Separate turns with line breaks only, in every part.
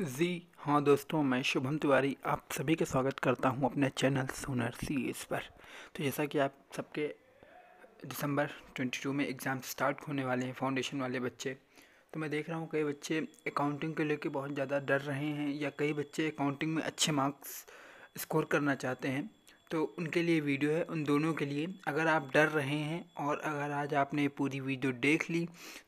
जी हाँ दोस्तों मैं शुभम तिवारी आप सभी का स्वागत करता हूँ अपने चैनल सोनर सी एस पर तो जैसा कि आप सबके दिसंबर 22 में एग्ज़ाम स्टार्ट होने वाले हैं फाउंडेशन वाले बच्चे तो मैं देख रहा हूँ कई बच्चे अकाउंटिंग के लेके बहुत ज़्यादा डर रहे हैं या कई बच्चे अकाउंटिंग में अच्छे मार्क्स स्कोर करना चाहते हैं तो उनके लिए वीडियो है उन दोनों के लिए अगर आप डर रहे हैं और अगर आज आपने पूरी वीडियो देख ली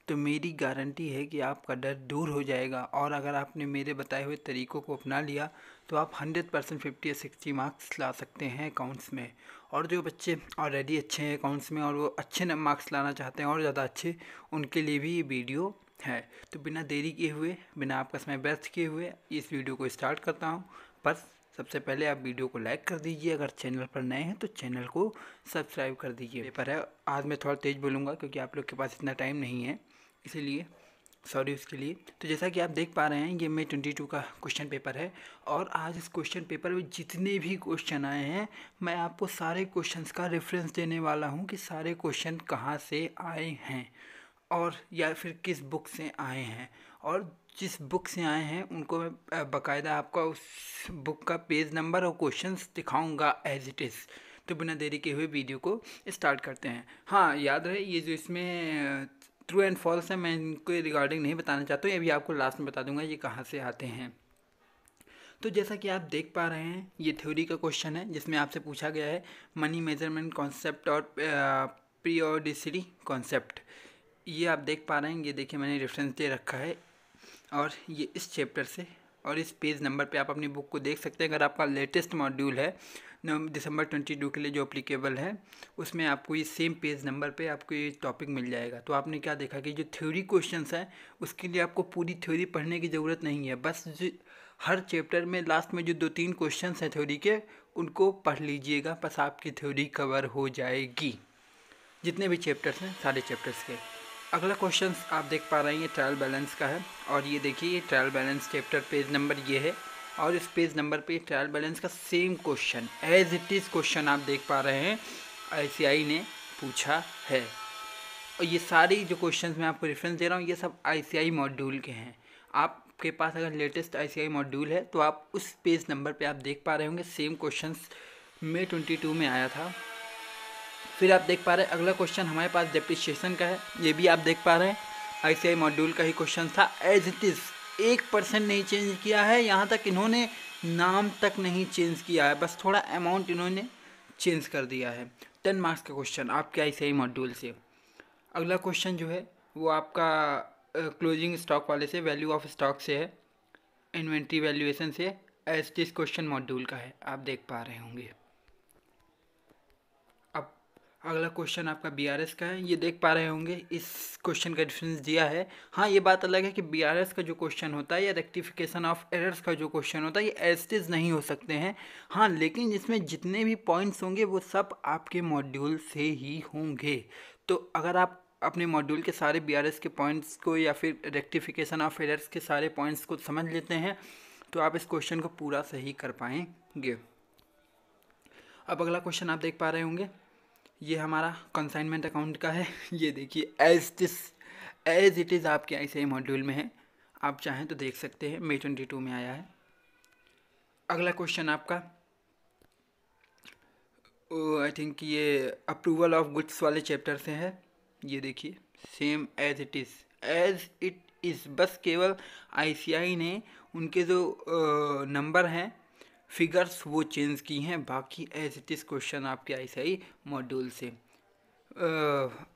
तो मेरी गारंटी है कि आपका डर दूर हो जाएगा और अगर आपने मेरे बताए हुए तरीक़ों को अपना लिया तो आप हंड्रेड परसेंट फिफ्टी या सिक्सटी मार्क्स ला सकते हैं अकाउंट्स में और जो बच्चे ऑलरेडी अच्छे हैं अकाउंट्स में और वो अच्छे मार्क्स लाना चाहते हैं और ज़्यादा अच्छे उनके लिए भी ये वीडियो है तो बिना देरी किए हुए बिना आपका समय व्यर्थ किए हुए इस वीडियो को स्टार्ट करता हूँ बस सबसे पहले आप वीडियो को लाइक कर दीजिए अगर चैनल पर नए हैं तो चैनल को सब्सक्राइब कर दीजिए पेपर है आज मैं थोड़ा तेज़ बोलूँगा क्योंकि आप लोग के पास इतना टाइम नहीं है इसीलिए सॉरी उसके लिए तो जैसा कि आप देख पा रहे हैं ये मे ट्वेंटी टू का क्वेश्चन पेपर है और आज इस क्वेश्चन पेपर में जितने भी क्वेश्चन आए हैं मैं आपको सारे क्वेश्चंस का रेफरेंस देने वाला हूँ कि सारे क्वेश्चन कहाँ से आए हैं और या फिर किस बुक से आए हैं और जिस बुक से आए हैं उनको मैं बाकायदा आपका उस बुक का पेज नंबर और क्वेश्चंस दिखाऊंगा एज इट इज़ तो बिना देरी के हुए वीडियो को स्टार्ट करते हैं हाँ याद रहे ये जो इसमें ट्रू एंड फॉल्स है मैं इनको रिगार्डिंग नहीं बताना चाहता हूँ ये भी आपको लास्ट में बता दूंगा ये कहाँ से आते हैं तो जैसा कि आप देख पा रहे हैं ये थ्योरी का क्वेश्चन है जिसमें आपसे पूछा गया है मनी मेजरमेंट कॉन्सेप्ट और प्रियोडिसरी कॉन्सेप्ट ये आप देख पा रहे हैं ये देखिए मैंने रेफरेंस दे रखा है और ये इस चैप्टर से और इस पेज नंबर पे आप अपनी बुक को देख सकते हैं अगर आपका लेटेस्ट मॉड्यूल है दिसंबर ट्वेंटी टू के लिए जो अप्लीकेबल है उसमें आपको ये सेम पेज नंबर पे आपको ये टॉपिक मिल जाएगा तो आपने क्या देखा कि जो थ्योरी क्वेश्चंस हैं उसके लिए आपको पूरी थ्योरी पढ़ने की ज़रूरत नहीं है बस हर चैप्टर में लास्ट में जो दो तीन क्वेश्चन हैं थ्योरी के उनको पढ़ लीजिएगा बस आपकी थ्योरी कवर हो जाएगी जितने भी चैप्टर्स हैं सारे चैप्टर्स के अगला क्वेश्चन आप देख पा रहे हैं ये ट्रायल बैलेंस का है और ये देखिए ये trial balance chapter page number ये है और इस पेज नंबर पे ट्रायल बैलेंस का same question as it is question आप देख पा रहे हैं आई ने पूछा है और ये सारे जो क्वेश्चन मैं आपको रेफरेंस दे रहा हूँ ये सब आई मॉड्यूल के हैं आपके पास अगर लेटेस्ट आई मॉड्यूल है तो आप उस पेज नंबर पर पे आप देख पा रहे होंगे सेम क्वेश्चन मे ट्वेंटी में आया था फिर आप देख पा रहे हैं अगला क्वेश्चन हमारे पास डेप्रिसिएशन का है ये भी आप देख पा रहे हैं ऐसे मॉड्यूल का ही क्वेश्चन था एज इट इज़ एक परसेंट नहीं चेंज किया है यहाँ तक इन्होंने नाम तक नहीं चेंज किया है बस थोड़ा अमाउंट इन्होंने चेंज कर दिया है टेन मार्क्स का क्वेश्चन आपके ऐसे ही मॉड्यूल से अगला क्वेश्चन जो है वो आपका क्लोजिंग स्टॉक वाले से वैल्यू ऑफ स्टॉक से है इन्वेंट्री वैल्यूएशन से एज इस क्वेश्चन मॉड्यूल का है आप देख पा रहे होंगे अगला क्वेश्चन आपका बीआरएस का है ये देख पा रहे होंगे इस क्वेश्चन का डिफरेंस दिया है हाँ ये बात अलग है कि बीआरएस का जो क्वेश्चन होता है या रेक्टिफिकेशन ऑफ एरर्स का जो क्वेश्चन होता है ये एस्टेज नहीं हो सकते हैं हाँ लेकिन इसमें जितने भी पॉइंट्स होंगे वो सब आपके मॉड्यूल से ही होंगे तो अगर आप अपने मॉड्यूल के सारे बी के पॉइंट्स को या फिर रेक्टिफिकेशन ऑफ एरर्स के सारे पॉइंट्स को समझ लेते हैं तो आप इस क्वेश्चन को पूरा सही कर पाएंगे अब अगला क्वेश्चन आप देख पा रहे होंगे ये हमारा कंसाइनमेंट अकाउंट का है ये देखिए as this as it is आपके ऐसे मॉड्यूल में है आप चाहें तो देख सकते हैं मे ट्वेंटी टू में आया है अगला क्वेश्चन आपका आई थिंक ये अप्रूवल ऑफ गुड्स वाले चैप्टर से है ये देखिए same as it is as it is बस केवल आईसीआई ने उनके जो नंबर हैं फिगर्स वो चेंज की हैं बाकी एज इट इज़ क्वेश्चन आपके आई आई मॉड्यूल से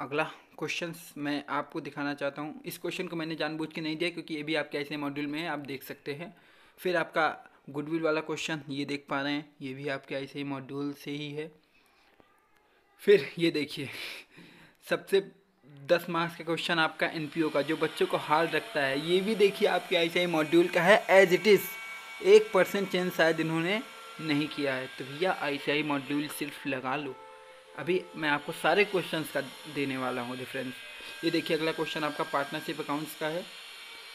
अगला क्वेश्चन मैं आपको दिखाना चाहता हूँ इस क्वेश्चन को मैंने जानबूझ के नहीं दिया क्योंकि ये भी आपके ऐसे मॉड्यूल में है आप देख सकते हैं फिर आपका गुडविल वाला क्वेश्चन ये देख पा रहे हैं ये भी आपके ऐसे ही मॉड्यूल से ही है फिर ये देखिए सबसे दस मार्क्स का क्वेश्चन आपका एनपीओ का जो बच्चों को हाल रखता है ये भी देखिए आपके ऐसे ही मॉड्यूल का है एज इट इज़ एक परसेंट चेंज शायद इन्होंने नहीं किया है तो भैया आई मॉड्यूल सिर्फ लगा लो अभी मैं आपको सारे क्वेश्चंस का देने वाला हूँ डिफरेंस ये देखिए अगला क्वेश्चन आपका पार्टनरशिप अकाउंट्स का है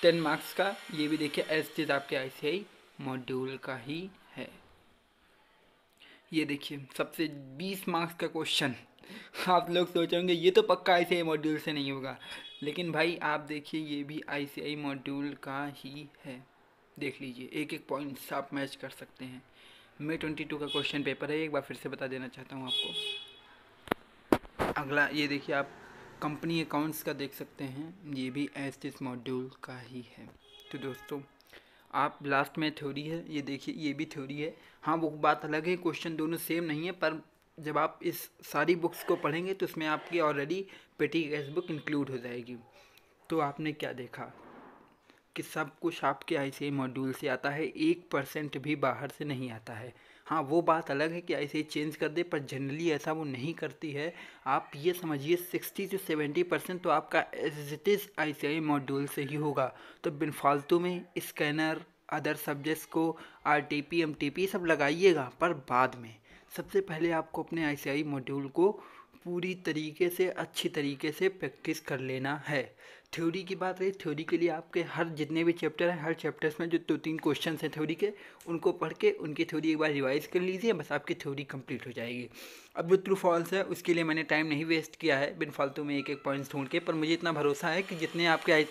टेन मार्क्स का ये भी देखिए एस चीज़ आपके आई मॉड्यूल का ही है ये देखिए सबसे बीस मार्क्स का क्वेश्चन आप लोग सोच होंगे ये तो पक्का आई मॉड्यूल से नहीं होगा लेकिन भाई आप देखिए ये भी आई मॉड्यूल का ही है देख लीजिए एक एक पॉइंट्स आप मैच कर सकते हैं मे ट्वेंटी टू का क्वेश्चन पेपर है एक बार फिर से बता देना चाहता हूँ आपको अगला ये देखिए आप कंपनी अकाउंट्स का देख सकते हैं ये भी एस टी मॉड्यूल का ही है तो दोस्तों आप लास्ट में थ्योरी है ये देखिए ये भी थ्योरी है हाँ वो बात अलग है क्वेश्चन दोनों सेम नहीं है पर जब आप इस सारी बुक्स को पढ़ेंगे तो उसमें आपकी ऑलरेडी पेटी गैस बुक इंक्लूड हो जाएगी तो आपने क्या देखा कि सब कुछ आपके आई मॉड्यूल से आता है एक परसेंट भी बाहर से नहीं आता है हाँ वो बात अलग है कि आई ही चेंज कर दे पर जनरली ऐसा वो नहीं करती है आप ये समझिए सिक्सटी टू सेवेंटी परसेंट तो आपका as it is I C I module से ही होगा तो बिन फालतू में स्कैनर अदर सब्जेक्ट्स को R T P M T P सब लगाइएगा पर बाद में सबसे पहले आपको अपने आई सी आई मॉड्यूल को पूरी तरीके से अच्छी तरीके से प्रैक्टिस कर लेना है थ्योरी की बात रही थ्योरी के लिए आपके हर जितने भी चैप्टर हैं हर चैप्टर्स में जो दो तो तीन क्वेश्चन हैं थ्योरी के उनको पढ़ के उनकी थ्योरी एक बार रिवाइज कर लीजिए बस आपकी थ्योरी कंप्लीट हो जाएगी अब जो ट्रू फॉल्स है उसके लिए मैंने टाइम नहीं वेस्ट किया है बिन फालतू में एक एक पॉइंट्स ढूंढ के पर मुझे इतना भरोसा है कि जितने आपके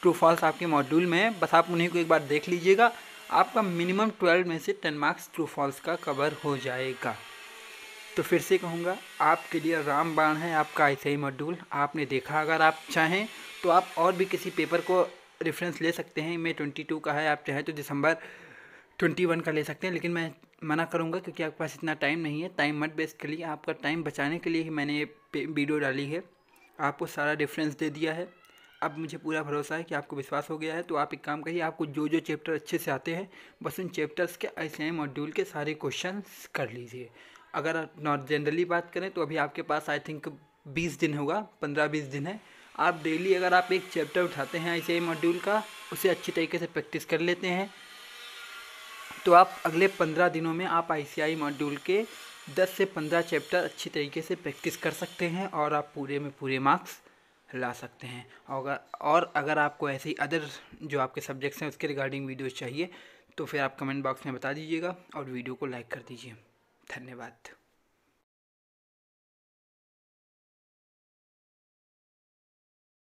ट्रू फॉल्स आपके मॉड्यूल में हैं बस आप उन्हीं को एक बार देख लीजिएगा आपका मिनिमम ट्वेल्व में से टेन मार्क्स ट्रू फॉल्स का कवर हो जाएगा तो फिर से कहूँगा आपके लिए रामबाण है आपका ऐसे ही मॉड्यूल आपने देखा अगर आप चाहें तो आप और भी किसी पेपर को रेफरेंस ले सकते हैं मैं ट्वेंटी टू का है आप चाहें तो दिसंबर ट्वेंटी वन का ले सकते हैं लेकिन मैं मना करूँगा क्योंकि आपके पास इतना टाइम नहीं है टाइम मत बेस्ट के लिए आपका टाइम बचाने के लिए ही मैंने ये वीडियो डाली है आपको सारा रेफरेंस दे दिया है अब मुझे पूरा भरोसा है कि आपको विश्वास हो गया है तो आप एक काम करिए आपको जो जो चैप्टर अच्छे से आते हैं बस उन चैप्टर्स के ऐसे मॉड्यूल के सारे क्वेश्चन कर लीजिए अगर नॉट जनरली बात करें तो अभी आपके पास आई थिंक बीस दिन होगा पंद्रह बीस दिन है आप डेली अगर आप एक चैप्टर उठाते हैं ऐसे मॉड्यूल का उसे अच्छी तरीके से प्रैक्टिस कर लेते हैं तो आप अगले पंद्रह दिनों में आप आई मॉड्यूल के दस से पंद्रह चैप्टर अच्छी तरीके से प्रैक्टिस कर सकते हैं और आप पूरे में पूरे मार्क्स ला सकते हैं और और अगर आपको ऐसे ही अदर जो आपके सब्जेक्ट्स हैं उसके रिगार्डिंग वीडियोस चाहिए तो फिर आप कमेंट बॉक्स में बता दीजिएगा और वीडियो को लाइक कर दीजिए धन्यवाद